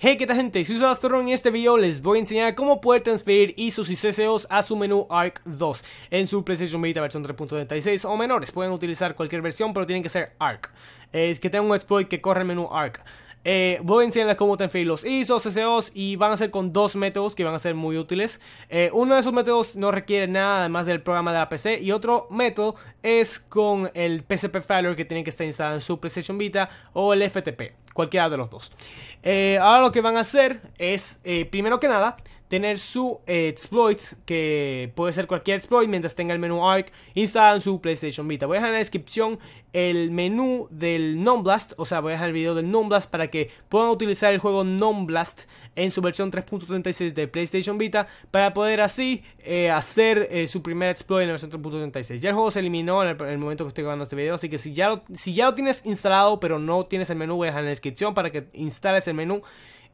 Hey, ¿qué tal gente? Soy Astron y en este video les voy a enseñar cómo poder transferir ISOs y CSOs a su menú ARC 2 en su PlayStation Vita versión 3.36 o menores. Pueden utilizar cualquier versión, pero tienen que ser ARC. Es que tengo un exploit que corre el menú ARC. Eh, voy a enseñarles cómo transferir los ISOs, CSOs y van a ser con dos métodos que van a ser muy útiles. Eh, uno de esos métodos no requiere nada además del programa de la PC y otro método es con el PCP Filer que tiene que estar instalado en su PlayStation Vita o el FTP cualquiera de los dos. Eh, ahora lo que van a hacer es, eh, primero que nada, tener su eh, exploit, que puede ser cualquier exploit, mientras tenga el menú ARC instalado en su PlayStation Vita. Voy a dejar en la descripción el menú del Nonblast. o sea, voy a dejar el video del Nonblast para que puedan utilizar el juego Nonblast en su versión 3.36 de PlayStation Vita para poder así eh, hacer eh, su primer exploit en la versión 3.36. Ya el juego se eliminó en el, momento que estoy grabando este video, así que si ya, lo, si ya lo tienes instalado pero no tienes el menú, voy a dejar en la descripción para que instales el menú.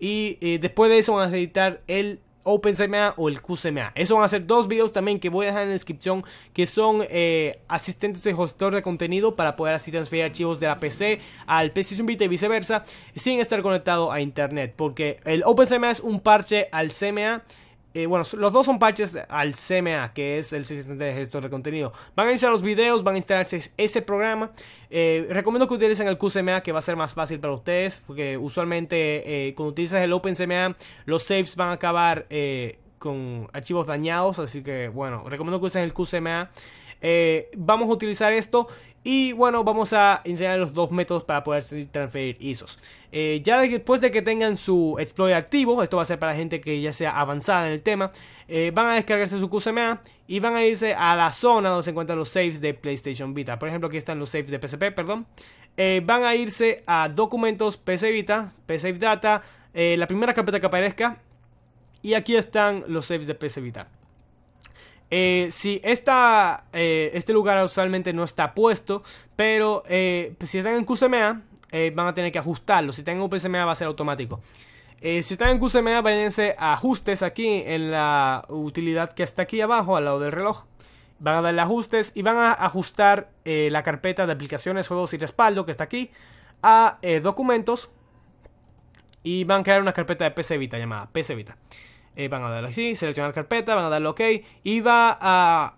Y después de eso van a editar el OpenCMA o el QCMA. Eso van a ser dos videos también que voy a dejar en la descripción que son eh, asistentes de gestor de contenido para poder así transferir archivos de la PC al PC Vita y viceversa sin estar conectado a internet porque el OpenCMA es un parche al CMA eh, bueno, los dos son parches al CMA, que es el sistema de gestor de contenido. Van a iniciar los videos, van a instalarse ese programa. Eh, recomiendo que utilicen el QCMA, que va a ser más fácil para ustedes, porque usualmente eh, cuando utilizas el OpenCMA, los saves van a acabar con archivos dañados. Así que, bueno, recomiendo que utilicen el QCMA. vamos a utilizar esto y bueno, vamos a enseñar los dos métodos para poder transferir ISOs. Eh, ya después de que tengan su exploit activo, esto va a ser para gente que ya sea avanzada en el tema, eh, van a descargarse su QCMA y van a irse a la zona donde se encuentran los saves de PlayStation Vita. Por ejemplo, aquí están los saves de PSP, perdón. Eh, van a irse a documentos PC Vita, PC Data, la primera carpeta que aparezca. Y aquí están los saves de PC Vita. Eh, si eh, este lugar usualmente no está puesto, pero eh, pues, si están en QCMA, van a tener que ajustarlo. Si están en UPCMA va a ser automático. si están en QCMA, váyanse a ajustes aquí en la utilidad que está aquí abajo, al lado del reloj. Van a darle ajustes y van a ajustar la carpeta de aplicaciones, juegos y respaldo que está aquí a documentos. Y van a crear una carpeta de PC Vita llamada PC Vita. Eh, van a dar así, seleccionar carpeta, van a darle OK y va a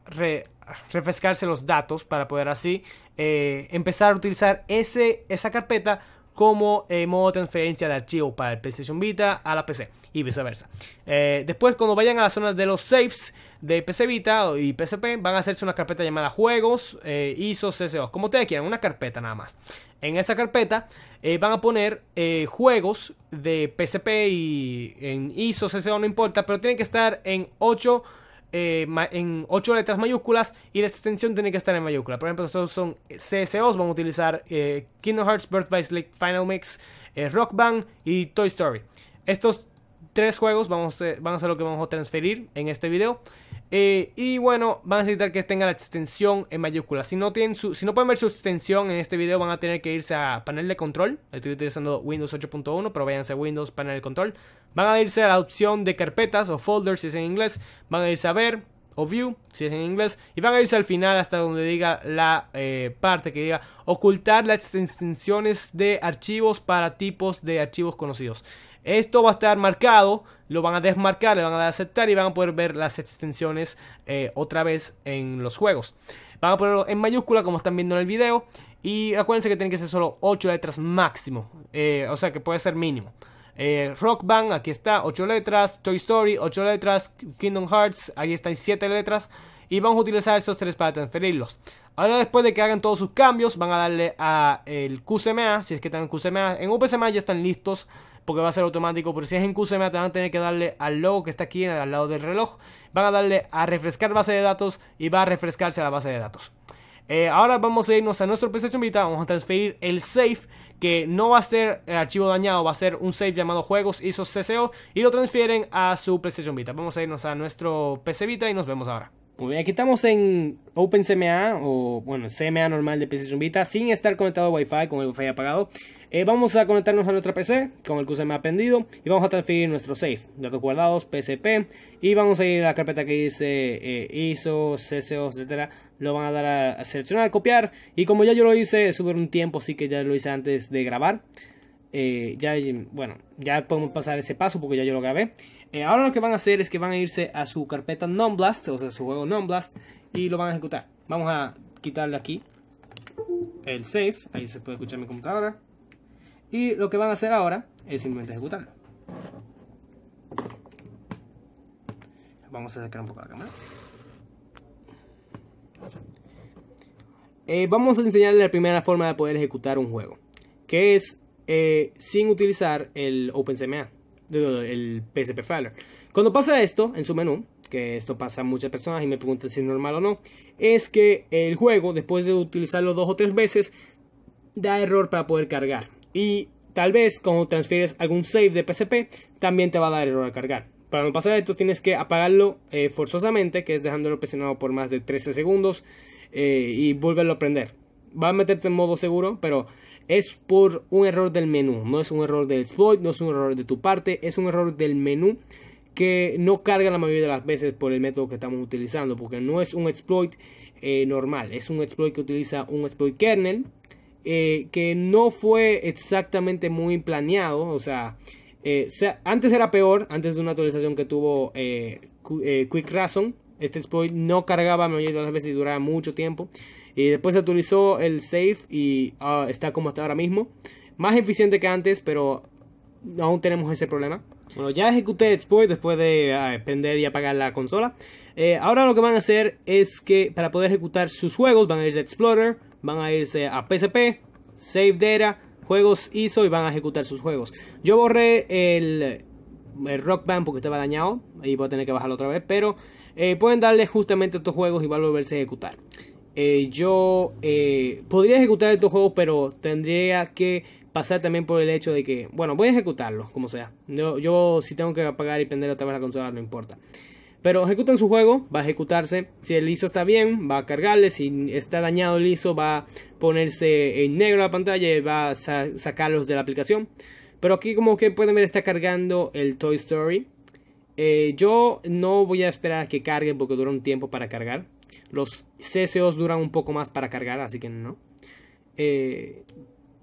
refrescarse los datos para poder así eh, empezar a utilizar ese, esa carpeta como modo de transferencia de archivos para el PlayStation Vita a la PC y viceversa. Eh, después, cuando vayan a la zona de los saves de PC Vita y PSP, van a hacerse una carpeta llamada juegos, eh, ISO, CSO. como ustedes quieran, una carpeta nada más. En esa carpeta eh, van a poner eh, juegos de PSP y en ISO, CSO, no importa, pero tienen que estar en 8 eh, en 8 letras mayúsculas y la extensión tiene que estar en mayúscula. Por ejemplo, estos son CSOs, vamos a utilizar eh, Kingdom Hearts, Birth by Sleep, Final Mix, eh, Rock Band y Toy Story. Estos tres juegos vamos a, van a ser lo que vamos a transferir en este video. y bueno, van a necesitar que tenga la extensión en mayúscula. Si no, tienen si no pueden ver su extensión en este video, van a tener que irse a panel de control. Estoy utilizando Windows 8.1, pero váyanse a Windows, panel de control. Van a irse a la opción de carpetas o folders si es en inglés. Van a irse a ver o view si es en inglés. Y van a irse al final hasta donde diga la eh, parte que diga ocultar las extensiones de archivos para tipos de archivos conocidos. Esto va a estar marcado, lo van a desmarcar, le van a dar a aceptar y van a poder ver las extensiones eh, otra vez en los juegos. Van a ponerlo en mayúscula como están viendo en el video. Y acuérdense que tienen que ser solo 8 letras máximo. Eh, o sea que puede ser mínimo. Eh, Rock Band, aquí está, 8 letras. Toy Story, 8 letras. Kingdom Hearts, ahí están 7 letras. Y vamos a utilizar esos tres para transferirlos. Ahora después de que hagan todos sus cambios, van a darle a el QCMA, si es que están en QCMA. En UPCMA ya están listos porque va a ser automático. Pero si es en QCMA, te van a tener que darle al logo que está aquí al lado del reloj. Van a darle a refrescar base de datos y va a refrescarse la base de datos. Eh, ahora vamos a irnos a nuestro PlayStation Vita, vamos a transferir el save que no va a ser el eh, archivo dañado, va a ser un save llamado juegos ISO CCO y lo transfieren a su PlayStation Vita. Vamos a irnos a nuestro PC Vita y nos vemos ahora. Muy bien, aquí estamos en OpenCMA o bueno, CMA normal de PlayStation Vita sin estar conectado a Wi-Fi con el Wi-Fi apagado. Eh, vamos a conectarnos a nuestra PC con el que me ha prendido y vamos a transferir nuestro save, datos guardados, PCP y vamos a ir a la carpeta que dice ISO, CCO, etcétera lo van a dar a, seleccionar, copiar. Y como ya yo lo hice, sube un tiempo, así que ya lo hice antes de grabar. Eh, ya, bueno, ya podemos pasar ese paso porque ya yo lo grabé. Eh, ahora lo que van a hacer es que van a irse a su carpeta nonblast. o sea, su juego nonblast. y lo van a ejecutar. Vamos a quitarle aquí el save, ahí se puede escuchar mi computadora. Y lo que van a hacer ahora es simplemente ejecutarlo. Vamos a sacar un poco la cámara. Eh, vamos a enseñarle la primera forma de poder ejecutar un juego, que es eh, sin utilizar el OpenCMA, el PSP file. Cuando pasa esto en su menú, que esto pasa a muchas personas y me preguntan si es normal o no, es que el juego, después de utilizarlo dos o tres veces, da error para poder cargar. Y tal vez cuando transfieres algún save de PSP, también te va a dar error a cargar. Para no pasar esto, tienes que apagarlo eh, forzosamente, que es dejándolo presionado por más de 13 segundos. Eh, y volverlo a aprender. Va a meterte en modo seguro, pero es por un error del menú. No es un error del exploit, no es un error de tu parte, es un error del menú que no carga la mayoría de las veces por el método que estamos utilizando, porque no es un exploit eh, normal, es un exploit que utiliza un exploit kernel eh, que no fue exactamente muy planeado, o sea, antes era peor, antes de una actualización que tuvo Quick este exploit no cargaba la mayoría de las veces y duraba mucho tiempo. Y después se actualizó el save y ah, está como está ahora mismo. Más eficiente que antes, pero aún tenemos ese problema. Bueno, ya ejecuté el exploit después de ah, prender y apagar la consola. Eh, ahora lo que van a hacer es que para poder ejecutar sus juegos van a irse a Explorer, van a irse a PSP, Save Data, Juegos ISO y van a ejecutar sus juegos. Yo borré el, el Rock Band porque estaba dañado y voy a tener que bajarlo otra vez, pero eh, pueden darle justamente estos juegos y va a volverse a ejecutar. Eh, yo eh, podría ejecutar estos juegos, pero tendría que pasar también por el hecho de que, bueno, voy a ejecutarlos, como sea. Yo, si tengo que apagar y prender otra vez la consola, no importa. Pero ejecutan su juego, va a ejecutarse. Si el ISO está bien, va a cargarle. Si está dañado el ISO, va a ponerse en negro la pantalla y va a sacarlos de la aplicación. Pero aquí como que pueden ver está cargando el Toy Story. Eh, yo no voy a esperar a que carguen porque dura un tiempo para cargar. Los CSOs duran un poco más para cargar, así que no. Eh,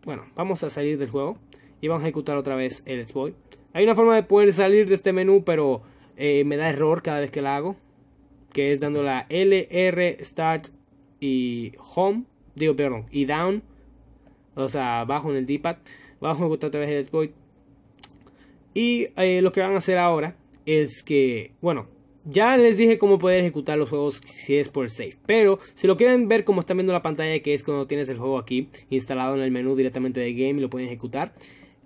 bueno, vamos a salir del juego y vamos a ejecutar otra vez el exploit. Hay una forma de poder salir de este menú, pero eh, me da error cada vez que la hago. Que es dando la LR Start y Home. Digo, perdón, y Down. O sea, Bajo en el D-pad. Vamos a ejecutar otra vez el exploit. Y lo que van a hacer ahora es que, bueno, ya les dije cómo poder ejecutar los juegos si es por save. Pero si lo quieren ver como están viendo la pantalla, que es cuando tienes el juego aquí instalado en el menú directamente de game y lo pueden ejecutar.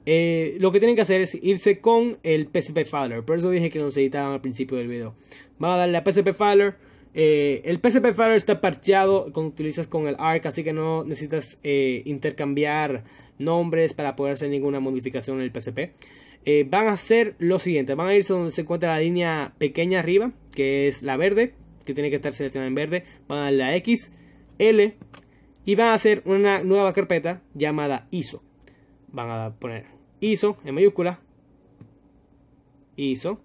Eh, lo que tienen que hacer es irse con el PCP Filer. Por eso dije que se editaban al principio del video. Van a darle a PCP Filer. Eh, el PCP Filer está parcheado cuando utilizas con el ARC, así que no necesitas eh, intercambiar nombres para poder hacer ninguna modificación en el PCP. Eh, van a hacer lo siguiente, van a irse donde se encuentra la línea pequeña arriba, que es la verde, que tiene que estar seleccionada en verde, van a darle la X, L, y van a hacer una nueva carpeta llamada ISO. Van a poner ISO en mayúscula, ISO,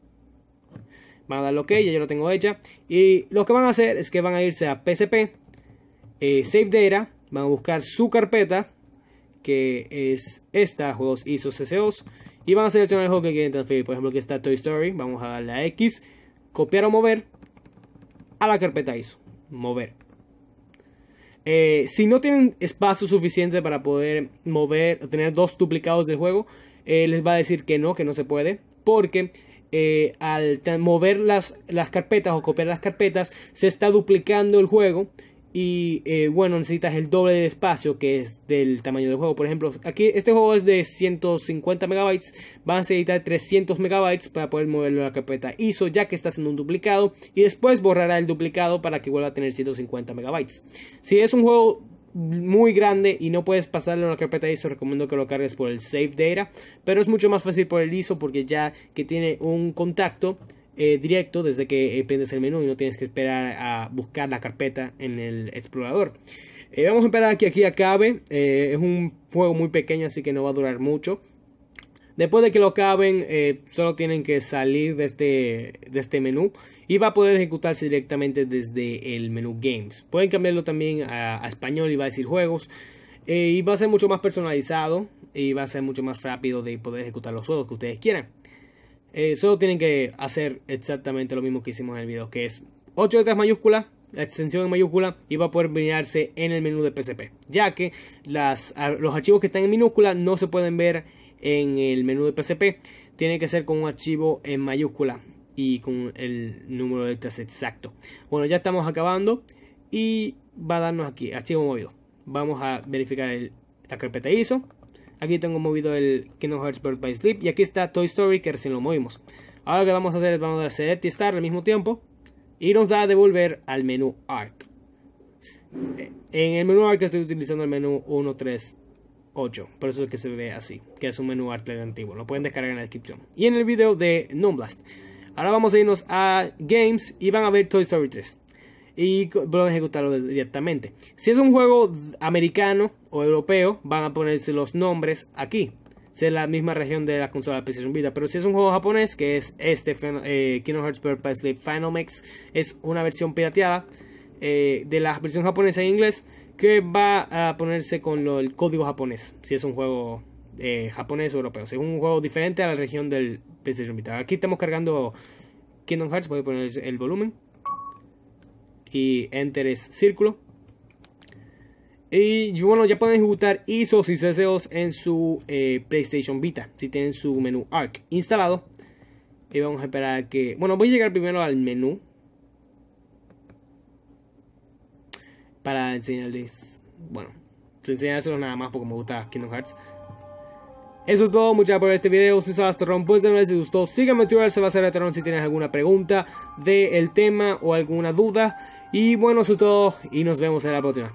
van a dar OK, ya yo lo tengo hecha, y lo que van a hacer es que van a irse a PCP, eh, Save Data, van a buscar su carpeta, que es esta, juegos ISO CCOs, y van a seleccionar el juego que quieren transferir. Por ejemplo, que está Toy Story, vamos a darle a X, copiar o mover a la carpeta ISO, mover. Eh, si no tienen espacio suficiente para poder mover, tener dos duplicados del juego, eh, les va a decir que no, que no se puede, porque eh, al mover las, las carpetas o copiar las carpetas, se está duplicando el juego y eh, bueno, necesitas el doble de espacio que es del tamaño del juego. Por ejemplo, aquí este juego es de 150 megabytes. Vas a necesitar 300 megabytes para poder moverlo a la carpeta ISO ya que estás haciendo un duplicado. Y después borrará el duplicado para que vuelva a tener 150 megabytes. Si es un juego muy grande y no puedes pasarlo a la carpeta ISO, recomiendo que lo cargues por el Save Data. Pero es mucho más fácil por el ISO porque ya que tiene un contacto eh, directo desde que eh, prendes el menú y no tienes que esperar a buscar la carpeta en el explorador. Eh, vamos a esperar a que aquí acabe. es un juego muy pequeño, así que no va a durar mucho. Después de que lo acaben, solo tienen que salir de este, de este menú y va a poder ejecutarse directamente desde el menú Games. Pueden cambiarlo también a español y va a decir juegos. y va a ser mucho más personalizado y va a ser mucho más rápido de poder ejecutar los juegos que ustedes quieran. Eh, solo tienen que hacer exactamente lo mismo que hicimos en el video, que es 8 letras mayúsculas, la extensión en mayúscula y va a poder mirarse en el menú de PCP, ya que los archivos que están en minúscula no se pueden ver en el menú de PCP, tiene que ser con un archivo en mayúscula y con el número de letras exacto. Bueno, ya estamos acabando y va a darnos aquí archivo movido. Vamos a verificar el, la carpeta ISO Aquí tengo movido el Kingdom Hearts Birth by Sleep. Y aquí está Toy Story, que recién lo movimos. Ahora lo que vamos a hacer es vamos a hacer y Star al mismo tiempo. Y nos da a devolver al menú Arc. Eh, en el menú Arc estoy utilizando el menú 138. Por eso es que se ve así. Que es un menú Arc antiguo. Lo pueden descargar en la descripción. Y en el video de Numblast. Ahora vamos a irnos a Games y van a ver Toy Story 3 y van a ejecutarlo directamente. Si es un juego americano o europeo, van a ponerse los nombres aquí. Si es la misma región de la consola de PlayStation Vita. Pero si es un juego japonés, que es este eh, Kingdom Hearts Purple Sleep Final Mix, es una versión pirateada eh, de la versión japonesa en inglés que va a ponerse con el código japonés. Si es un juego eh, japonés o europeo. Si es un juego diferente a la región del PlayStation Vita. Aquí estamos cargando Kingdom Hearts. Voy a poner el volumen y enter círculo. Y bueno, ya pueden ejecutar ISOs y CSOs en su eh, PlayStation Vita, si tienen su menú ARC instalado. Y vamos a esperar a que... Bueno, voy a llegar primero al menú. Para enseñarles... Bueno, enseñárselos nada más porque me gusta Kingdom Hearts. Eso es todo, muchas gracias por este video. Si sabes pues de si gustó. Síganme en Twitter, se va a hacer si tienes alguna pregunta del tema o alguna duda. Y bueno, eso es todo. Y nos vemos en la próxima.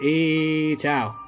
Y chao.